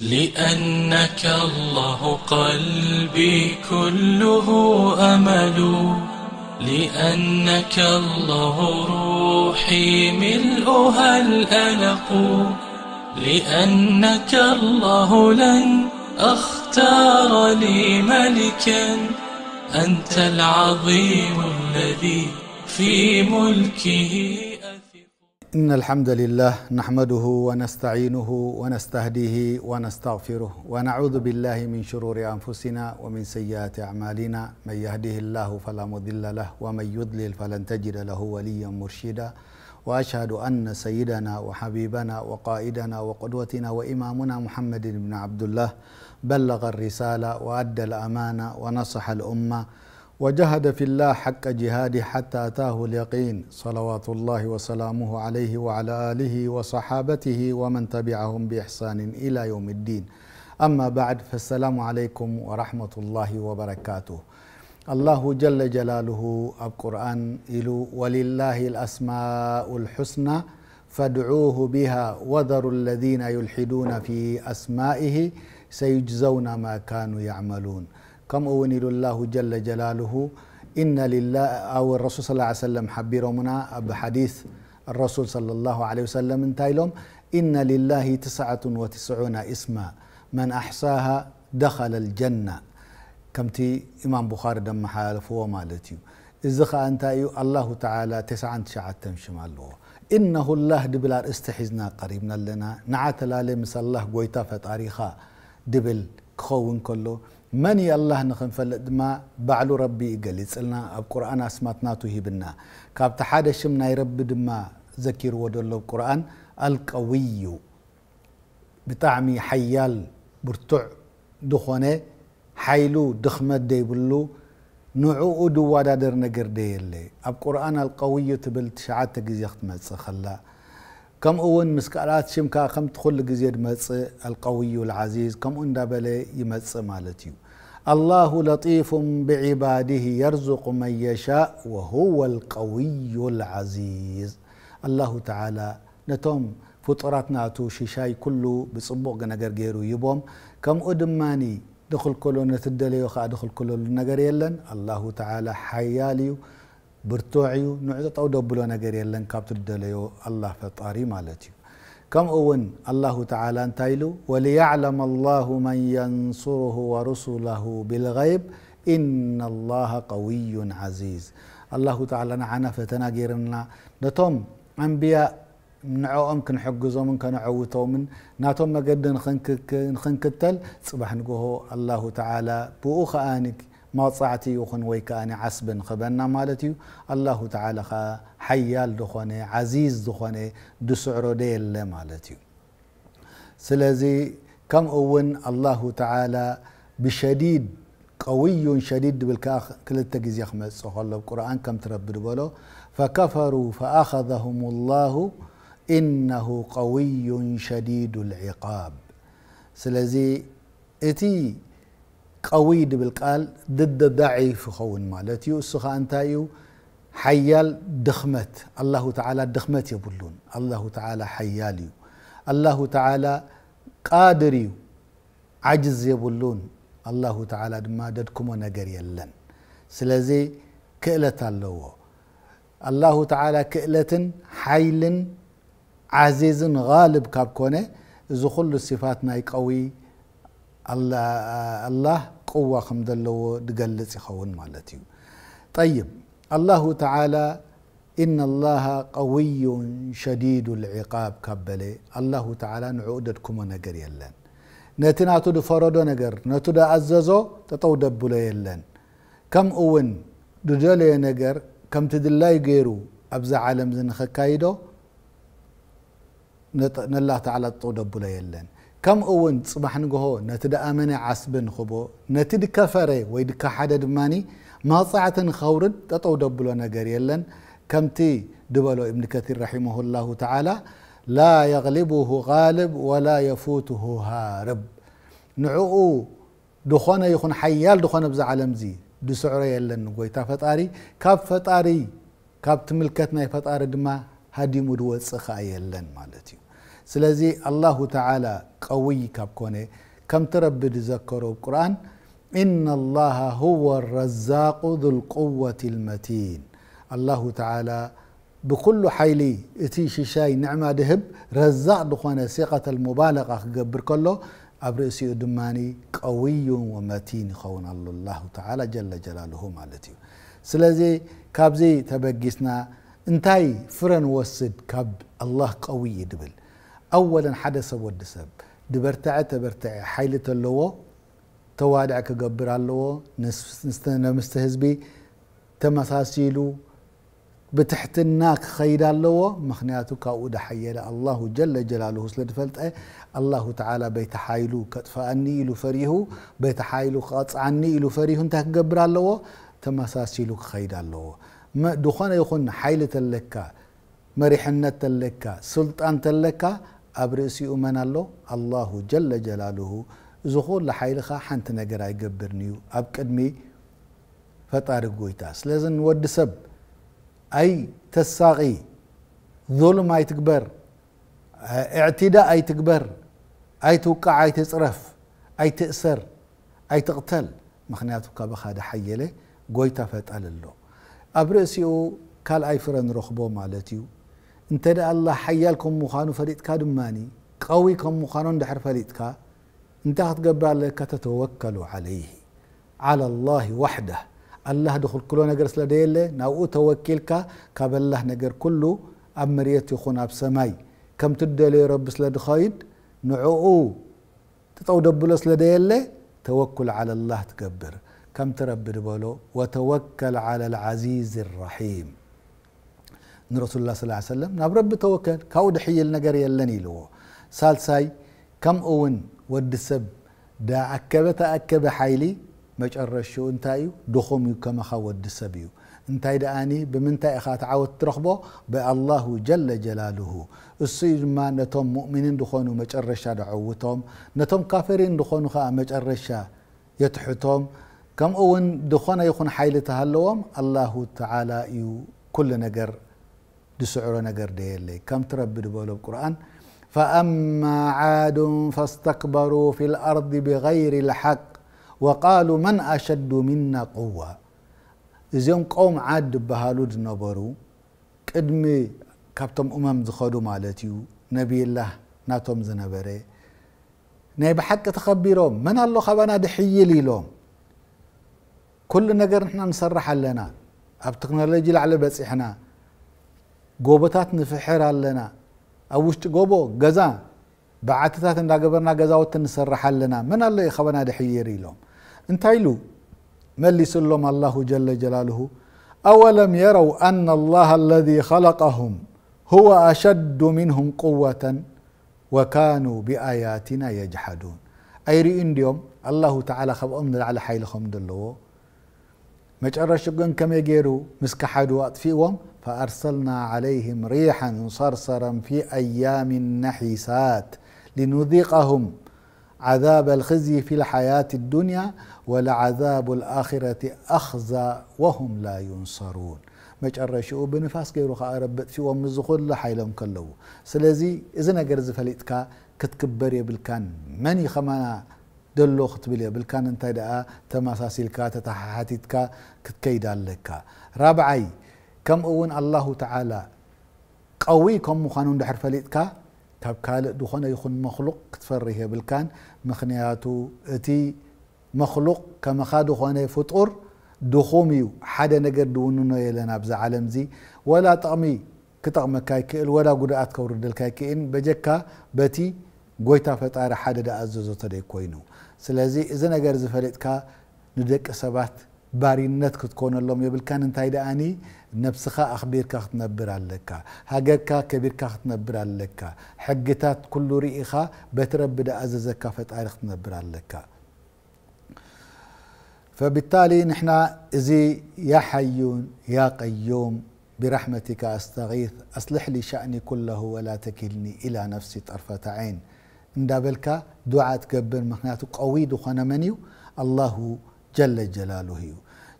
لأنك الله قلبي كله أمل لأنك الله روحي ملؤها الألق لأنك الله لن أختار لي ملكا أنت العظيم الذي في ملكه إن الحمد لله نحمده ونستعينه ونستهديه ونستغفره ونعوذ بالله من شرور أنفسنا ومن سيئات أعمالنا من يهده الله فلا مضل له ومن يضلل فلن تجد له وليا مرشدا وأشهد أن سيدنا وحبيبنا وقائدنا وقدوتنا وإمامنا محمد بن عبد الله بلغ الرسالة وأدى الأمانة ونصح الأمة وجهد في الله حق جهاده حتى أتاه اليقين صلوات الله وسلامه عليه وعلى آله وصحابته ومن تبعهم بإحسان إلى يوم الدين أما بعد فالسلام عليكم ورحمة الله وبركاته الله جل جلاله القرآن إلو ولله الأسماء الحسنى فادعوه بها وذروا الذين يلحدون في أسمائه سيجزون ما كانوا يعملون كم أوني الله جل جلاله إن لله أو الرسول صلى الله عليه وسلم حبيرمنا بحديث الرسول صلى الله عليه وسلم تايلوم إن لله تسعة وتسعون اسما من أحصاها دخل الجنة تي إمام بخاري دم حالف هو مالتي إذ أنت الله تعالى تسعة شعة شمالوه إنه الله دبل استحزنا قريبنا لنا نعت لالي مس الله قويتا فتاريخا دبل كخون كله من يالله نخنفلت دما بعلو ربي قليت سلنا القرآن أسماتنا تهيبنا كاب تحادي شمنا يرب دما ذكر ودلو القرآن القوي بطعمي حيال برتوع دخوني حيلو دخمة دي بلو نوعو ادو وادادر نقر دي اللي القرآن القوي تبل تشعات قزي اختمت خلا كم اون مسكالات شمكا خم تخل قزي القوي العزيز كم اون دابلي يمتس مالتيو الله لطيف بعباده يرزق من يشاء وهو القوي العزيز الله تعالى نتوم فطرات ناتو ششاي كله بصبوق نجر جيرو يبوم كم أدماني دخل كله نتدليو خا دخل كله نجر يلن الله تعالى حياليو برتوعيو نعطى أو دبلو نجر يلن دليو الله فطاري مالتيو كم أون الله تعالى انتايلو وليعلم الله من ينصره ورسله بالغيب إن الله قوي عزيز الله تعالى نعنا فتنا جيرنا نتم أنبياء نعوهم كنحجزهم كنعوتهم ناتهم مجدن خنك خنكتل صباح نقول الله تعالى بوخ آنك መወፃዕቲ ይኹን ወይ ከዓ ዓስቢ ንክበና ማለት እዩ ኣላሁ ተዓላ ከዓ ሓያል ዝኾነ ዓዚዝ ዝኾነ ድስዕሮ ደ የለ ማለት እዩ ስለዚ ከምኡ እውን ኣላሁ ተዓላ ብሸዲድ ቀውዩን ሸዲድ ድብል ከዓ ክልተ ግዜ ክመፅእ ከሎ ቁርኣን ከም ትረቢ ድበሎ ፈከፈሩ ፈኣኸذهም ላሁ ኢነሁ ቀውዩን ሸዲድ ልዕቃብ ስለዚ እቲ قوي بالقال ضد ضعيف خون مالتي اسخ انتايو حيال دخمت الله تعالى دخمت يبلون الله تعالى حيالي الله تعالى قادري عجز يبلون الله تعالى ما ددكم ونقر يلن سلازي كئلة اللو الله تعالى كئلة حيل عزيز غالب كابكوني زخل الصفات ناي قوي الله قوة خمد الله دقلص يخون مالتي طيب الله تعالى إن الله قوي شديد العقاب كبلي الله تعالى نعودتكم نجر يلن نتنا تود فرد نجر نتود أززو تطو دبلو يلن كم أون دجالي نقر كم تدلاي جيرو أبزا عالم زنخكايدو نالله تعالى تطو دبلو يلن كم اون صبح نغه نتد امن عسب نخبو نتد كفره ويد كحدد ماني ما صعت خور تطو دبلو نغير يلن كمتي دبلو ابن كثير رحمه الله تعالى لا يغلبه غالب ولا يفوته هارب نعو دخون يخون حيال دخون بز عالم زي دسعر يلن غويتا فطاري كاب فطاري كاب تملكتنا فطاري دما هادي مدوصخ يلن مالتي سلزي الله تعالى قوي كابكوني كم ترب ذكروا القران ان الله هو الرزاق ذو القوه المتين الله تعالى بكل حيلي اتي شاي نعمة دهب رزاق دخوانا سيقة المبالغة قبر كله ابرسي دماني قوي ومتين خون الله, تعالى جل جلاله مالتي سلازي كابزي تبقسنا انتي فرن وسد كاب الله قوي دبل أولا حدث ود سب دبرتع تبرتع حيلة اللو توادع كقبر اللو نستهزبي تمساسيلو بتحتنا خير اللو مخنياتو كاود حيلة الله جل جلاله سلد فلت الله تعالى بيت حيلو كتفا أني إلو فريهو بيت حايلو خاطس عني إلو فريهو انته قبر اللو تمساسيلو خير اللو ما يخون حيلة اللكا مريحنة اللكا سلطان اللكا ኣብ ርእሲኡ መን ኣሎ ኣላሁ ጀለ ጀላልሁ እዚ ኩሉ ሓይልኻ ሓንቲ ነገር ኣይገብርን እዩ ኣብ ቅድሚ ፈጣሪ ጎይታ ስለዚ ንወዲ ሰብ ኣይ ተሳቒ ظልም ኣይትግበር اعتداء ኣይትግበር ኣይትውቃዕ ኣይትፅረፍ ኣይትእሰር ኣይትቕተል ምክንያቱ ካባኻ ድሓየለ ጎይታ ፈጣል ኣሎ ኣብ ርእሲኡ ካልኣይ ፍረ ንረኽቦ ማለት እዩ انت الله حيالكم مخانو فريتكا دماني قويكم مخانو دحر فريتكا انت هتقبر لك تتوكلوا عليه على الله وحده الله دخل كل نجر سلديله ناو كا قبل الله نجر كله أمريت يخون أب سماي كم تدلي رب سلد خايد نعوه تطو دبل سلديله توكل على الله تكبر كم تربي بولو وتوكل على العزيز الرحيم ንረሱላ ስ ሰለም ናብ ረቢ ተወከል ካብኡ ድሕይል ነገር የለን ኢልዎ ሳልሳይ ከምኡ እውን ወዲ ሰብ ዳኣከበ ተኣከበ ሓይሊ መጨረሽኡ እንታይ እዩ ድኹም እዩ ከመኻ ወዲ ሰብ እዩ እንታይ ደኣኒ ብምንታይ ኢኻ ተዓወት ትረኽቦ ብኣላሁ ጀለ ጀላልሁ እሱ እዩ ድማ ነቶም ሙእሚኒን ድኾኑ መጨረሻ ደዐውቶም ነቶም ካፈሪን ድኾኑ ከዓ መጨረሻ የትሕቶም ከምኡ እውን ድኾነ ይኹን ሓይሊ ተሃለዎም ኣላሁ ተዓላ እዩ ኩሉ ነገር ድስዕሮ ነገር ደየለ ከም ትረቢ ዝበሎ ቁርኣን فأما عاد فاستكبروا في الأرض بغير الحق وقالوا من أشد منا قوة እዚኦም ቆውም ዓድ ዝበሃሉ ዝነበሩ ቅድሚ ካብቶም እመም ዝኸዱ ማለት እዩ ነቢላህ ናቶም ዝነበረ ናይ ብሓቂ ተኸቢሮም መን ኣሎ ካባና ድሕይል ኢሎም ኩሉ ነገር ንሕና ንሰርሕ ኣለና ኣብ ቴክኖሎጂ ላዕሊ በፂሕና ጎቦታት ንፍሕር ኣለና ኣብ ውሽጢ ጎቦ ገዛ በዓትታት እንዳገበርና ገዛውቲ ንሰርሕ ኣለና መን ኣሎ የኸበና ድሕይር ኢሎም እንታይ ኢሉ መሊሱሎም ኣላሁ ጀለ ጀላልሁ أولم يروا أن الله الذي خلقهم هو أشد منهم قوة وكانوا بآياتنا يجحدون أيري إنديوم الله تعالى خبأم على حيلهم دلو مجرى شقن كم يجيروا مسكحدوا أطفئوهم فأرسلنا عليهم ريحا صرصرا في أيام النحيسات لنذيقهم عذاب الخزي في الحياة الدنيا ولعذاب الآخرة أخزى وهم لا ينصرون مش الرشوة بنفاس غيرو خارب في ومزخول لحيلهم كلو سلزي إذا نقرز فليتكا كتكبر يبلكان من يخمانا دلو خطبل يبلكان انتا دقا تماساسي لكا تتحاتيتكا كتكيدال لكا رابعي ከምኡ እውን ኣላሁ ተዓላ ቀዊ ከም ምዃኑ እንድሕር ፈሊጥካ ካብ ካልእ ድኾነ ይኹን መክሉቕ ክትፈርህ የብልካን ምክንያቱ እቲ መክሉቕ ከመኻ ድኾነ ፍጡር ድኹም እዩ ሓደ ነገር ድውንኖ የለን ኣብዚ ዓለም እዚ ወላ ጥቕሚ ክጠቕመካ ይክእል ወላ ጉድኣት ከውርደልካ ይክእን በጀካ በቲ ጎይታ ፈጣሪ ሓደ ዳ ኣዘዞ ተደይ ኮይኑ ስለዚ እዚ ነገር ዝፈለጥካ ንደቂ ሰባት ባሪነት ክትኮነሎም የብልካን እንታይ ደኣኒ نبسخة نفسخ أخبيرك ختنبر عليك هاجرك كبيرك ختنبر عليك حقتات كل رئيخة بترب دا أززك فتعير ختنبر عليك فبالتالي نحنا إزي يا حي يا قيوم برحمتك أستغيث أصلح لي شأني كله ولا تكلني إلى نفسي طرفة عين اندابلك دعاء تقبل مخناتك قوي دخنا منيو الله جل جلاله يو.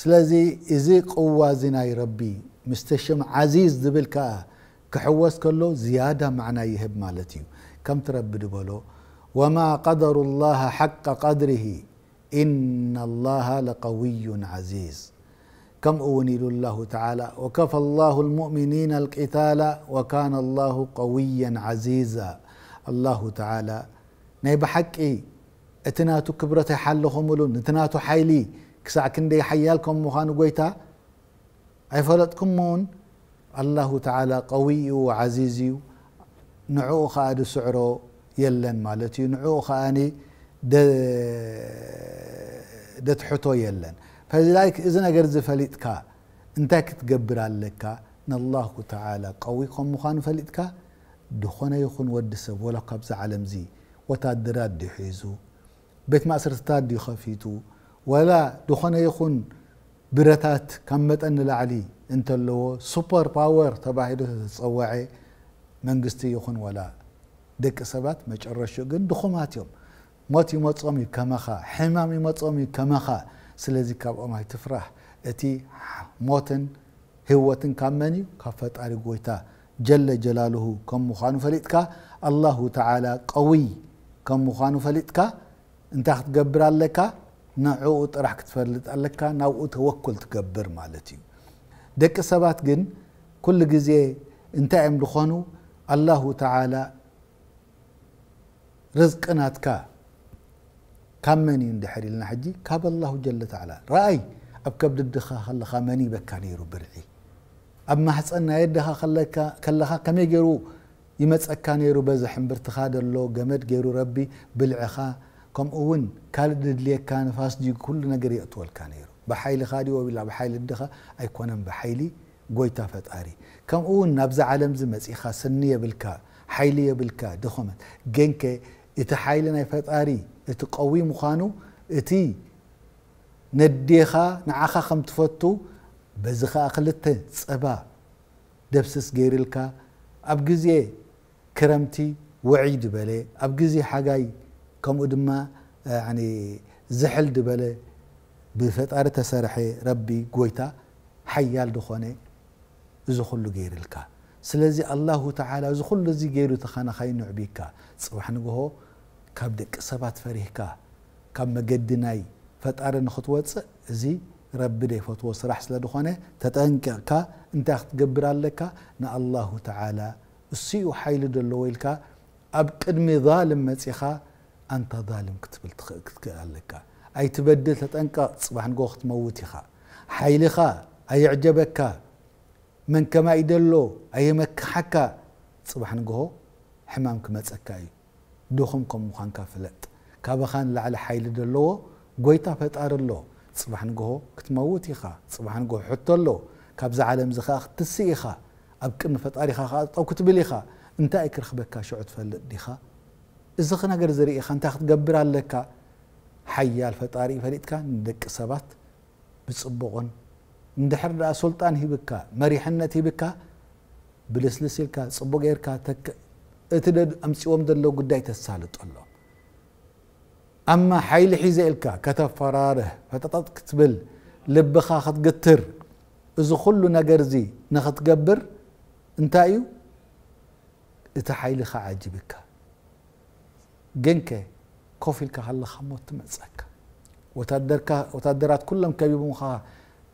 سلازي إزي قوة እዚ ربي مستشم عزيز دبل كا كحوس كله زيادة ዝያዳ يهب مالتي كم تربي دبلو وما قدر الله حق قدره إن الله لقوي عزيز كم أونيل الله تعالى وكفى الله المؤمنين القتال وكان الله قويا عزيزا الله تعالى نيب حقي اتناتو كبرتي حلخملون اتناتو حيلي ክሳዕ ክንደይ ሓያልከም ምዃኑ ጎይታ ኣይፈለጥኩምውን ኣላሁ ተዓላ ቀዊይ እዩ ዓዚዝ እዩ ንዕኡ ከዓ ድስዕሮ የለን ማለት እዩ ንዕኡ ከዓኒ ደትሕቶ የለን ፈላይ እዚ ነገር ዝፈሊጥካ እንታይ ክትገብር ኣለካ ንኣላሁ ተዓላ ቀዊ ከም ምዃኑ ፈሊጥካ ድኾነ ይኹን ወዲ ሰብ ወላ ካብዚ ዓለም እዚ ወታደራት ድሒዙ ቤት ማእስርትታት ድኸፊቱ ولا دخان يخون برتات كم أن لعلي انت اللي هو سوبر باور تبعيده تصوعي من قستي يخون ولا دك سبات ما تشرشو قد دخومات يوم موتي موتصومي كمخا حمامي موتصومي كمخا سلازي كاب اما تفرح اتي موتن هوتن كامني كفت علي قويتا جل جلاله كم مخانو فليتكا الله تعالى قوي كم مخانو فليتكا انت هتقبر عليكا ንዕኡ ጥራሕ ክትፈልጥ ኣለካ ናብኡ ተወኩል ትገብር ማለት እዩ ደቂ ሰባት ግን ኩሉ ግዜ እንታይ እዮም ዝኾኑ ኣላሁ ተዓላ ርዝቅናትካ ካብ መን እዩ እንድሕር ኢልና ሕጂ ካብ ኣላሁ ጀለ ተዓላ ረኣይ ኣብ ከብዲ ድኻ ከለኻ መን ይበካ ነይሩ ብርዒ ኣብ ማሕፀን ናይ ኣድኻ ከለኻ ከመይ ገይሩ ይመፀካ ነይሩ በዚ ሕምብርትኻ ደሎ ገመድ ገይሩ ረቢ ብልዕኻ ከምኡ እውን ካልእ ድድልየካ ንፋስ ኩሉ ነገር የእትወልካ ነይሩ ብሓይልኻ ድዮ ቢላ ብሓይሊ ድኻ ኣይኮነን ብሓይሊ ጎይታ ፈጣሪ ከምኡ እውን ናብዚ ዓለም ዝመፂኻ ስኒ የብልካ ሓይሊ የብልካ ድኸመት ገንከ እቲ ሓይሊ ናይ ፈጣሪ እቲ ቀዊ ምዃኑ እቲ ነዴኻ ንዓኻ ከም ትፈቱ በዚ ከዓ ክልተ ፀባ ደብስስ ገይርልካ ኣብ ግዜ ክረምቲ ውዒ ድበለ ኣብ ግዜ ሓጋይ كمو دما يعني زحل دبله بفتاره تسرحي ربي قويتا حيال دخوني زخلو غير الكا سلزي الله تعالى زخلو زي غيرو تخانا خاين نعبيكا صباح نقوهو كاب دك سبات فريكا كاب مقدناي فتاره نخطوة زي ربي دي فتوة سرح سلادخوني تتنكا انت اختقبرا لكا نا الله تعالى السيو حيل دلويلكا اب كدمي ظالم متسيخا أنت ظالم كتبت لك أي تبدل تتنكا صباح نقو ختموت يخا حيلي خا أي عجبك من كما يدلو أي حكا صباح نقو حمام كما تسكاي دوخم كم مخان كافلت كابخان لعل حيلي دلو قويتا فتقار اللو صباح نقو كتموت يخا صباح نقو حط اللو كابز عالم زخا اختسي يخا أبكم فتاري خا خا أو كتبلي خا انتهي كرخبك شعو تفلت ديخا እዚ ነገር ዝርኢኻ እንታይ ክትገብር ኣለካ ሓያል ፈጣሪ ፈሊጥካ ንደቂ ሰባት ብፅቡቕን እንድሕር ኣ ስልጣን ሂብካ መሪሕነት ሂብካ ብልስልስ ኢልካ ፅቡቅ ጌርካ እቲ ኣምፂዎም ዘሎ ጉዳይ ተሳልጥ ኣሎ ኣማ ሓይሊ ሒዘ ኢልካ ከተፈራርህ ፈጠጠጥ ክትብል ልብኻ ክትግትር እዚ ኩሉ ነገር እዚ ንክትገብር እንታይ እዩ እቲ ሓይልኻ ዓጅብካ genke kofilka halla xamot መፀካ ወታደራት ኩሎም ከቢቦምካ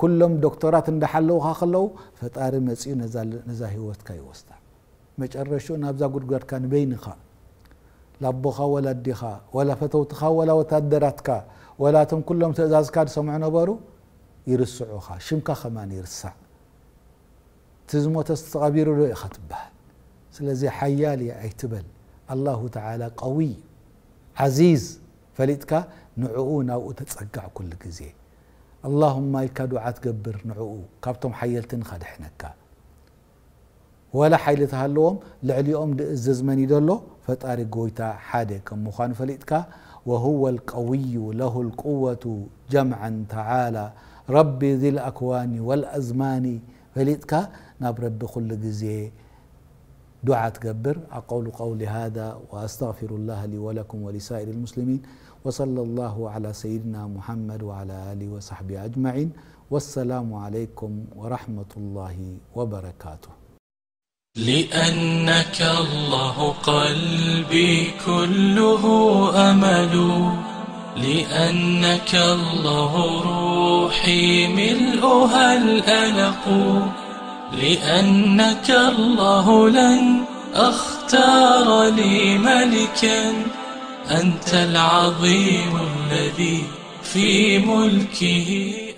ኩሎም ዶክተራት እንዳሓለውካ ከለው ፈጣሪ መፅኡ ነዛ ሂወትካ ይወስታ መጨረሽኡ ናብዛ ጉድጓድካ ንበይንኻ ላቦኻ ወላ ኣዲኻ ወላ ፈተውትኻ ወላ ወታደራትካ ወላ እቶም ኩሎም ትእዛዝካ ዝሰምዑ ነበሩ ይርስዑኻ ሽምካ ከማን ይርሳዕ እቲ ዝሞተ ዝተቐቢሩ ዶ ኢኻ ትበሃል ስለዚ ሓያል እየ ኣይትበል الله تعالى قوي عزيز فلتك نعو ناو كل جزي اللهم الك دعاء تقبر نعو كابتم حيلتن خد حنكا ولا حيل تهلوم لعليهم دزز من يدلو فتاري قويتا حاده كمخان فلتك وهو القوي له القوة جمعا تعالى ربي ذي الأكوان والأزمان فليتك نبرب كل جزي دعاء تكبر أقول قولي هذا وأستغفر الله لي ولكم ولسائر المسلمين وصلى الله على سيدنا محمد وعلى آله وصحبه أجمعين والسلام عليكم ورحمة الله وبركاته لأنك الله قلبي كله أمل لأنك الله روحي ملؤها الألق لأنك الله لن أختار لي ملكا أنت العظيم الذي في ملكه